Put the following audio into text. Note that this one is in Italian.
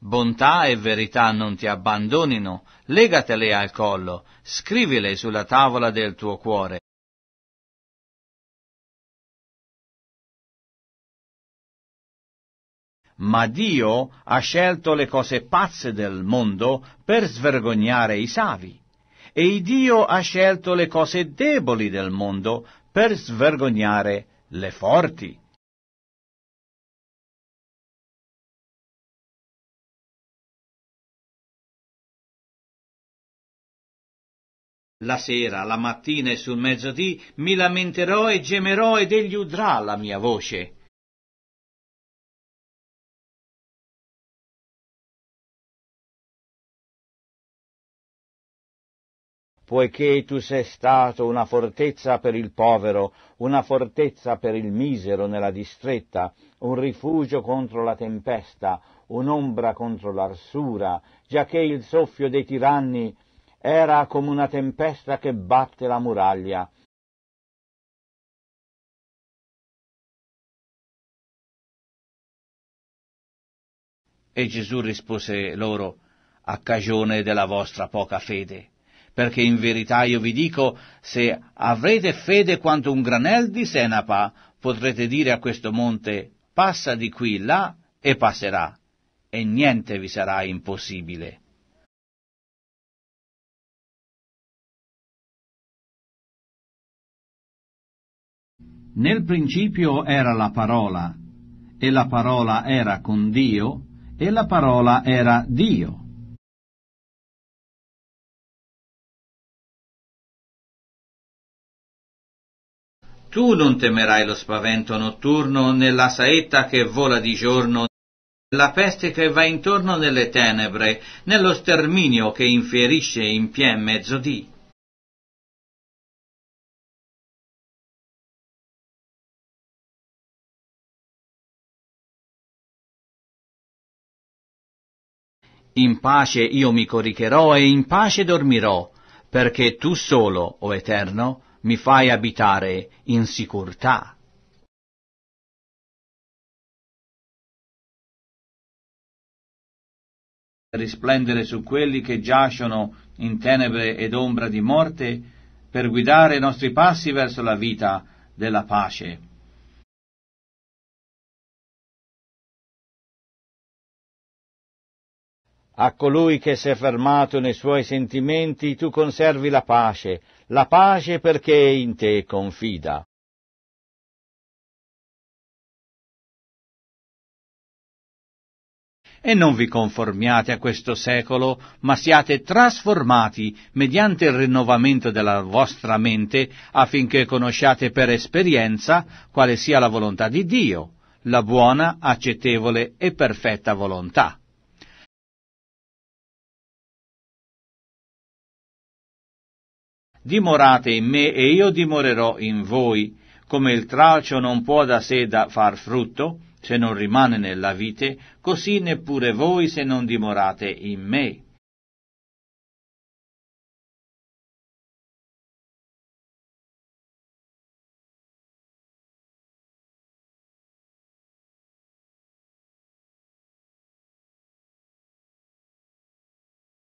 bontà e verità non ti abbandonino, legatele al collo, scrivile sulla tavola del tuo cuore. Ma Dio ha scelto le cose pazze del mondo per svergognare i savi, e Dio ha scelto le cose deboli del mondo per svergognare le forti. La sera, la mattina e sul mezzodì mi lamenterò e gemerò ed egli udrà la mia voce. poiché tu sei stato una fortezza per il povero, una fortezza per il misero nella distretta, un rifugio contro la tempesta, un'ombra contro l'arsura, giacché il soffio dei tiranni era come una tempesta che batte la muraglia. E Gesù rispose loro, a cagione della vostra poca fede, perché in verità io vi dico, se avrete fede quanto un granel di senapa, potrete dire a questo monte, passa di qui là e passerà, e niente vi sarà impossibile. Nel principio era la parola, e la parola era con Dio, e la parola era Dio. Tu non temerai lo spavento notturno, nella saetta che vola di giorno, né la peste che va intorno nelle tenebre, nello sterminio che infierisce in pien mezzodì. In pace io mi coricherò e in pace dormirò, perché tu solo, o Eterno, mi fai abitare in sicurtà. risplendere su quelli che giacciono in tenebre ed ombra di morte, per guidare i nostri passi verso la vita della pace. A colui che si è fermato nei suoi sentimenti tu conservi la pace, la pace perché in te confida. e non vi conformiate a questo secolo, ma siate trasformati mediante il rinnovamento della vostra mente affinché conosciate per esperienza quale sia la volontà di Dio, la buona, accettevole e perfetta volontà. dimorate in me e io dimorerò in voi, come il tralcio non può da sé da far frutto, se non rimane nella vite, così neppure voi se non dimorate in me.